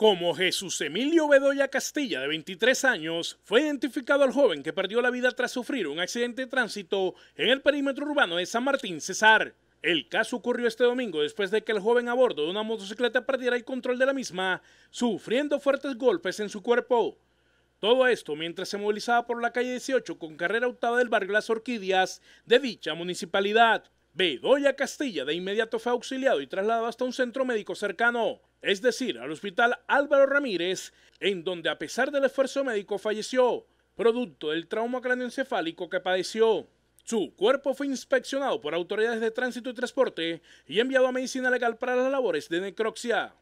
Como Jesús Emilio Bedoya Castilla, de 23 años, fue identificado al joven que perdió la vida tras sufrir un accidente de tránsito en el perímetro urbano de San Martín Cesar. El caso ocurrió este domingo después de que el joven a bordo de una motocicleta perdiera el control de la misma, sufriendo fuertes golpes en su cuerpo. Todo esto mientras se movilizaba por la calle 18 con carrera octava del barrio Las Orquídeas de dicha municipalidad. Bedoya Castilla de inmediato fue auxiliado y trasladado hasta un centro médico cercano, es decir, al hospital Álvaro Ramírez, en donde a pesar del esfuerzo médico falleció, producto del trauma craneoencefálico que padeció. Su cuerpo fue inspeccionado por autoridades de tránsito y transporte y enviado a medicina legal para las labores de necropsia.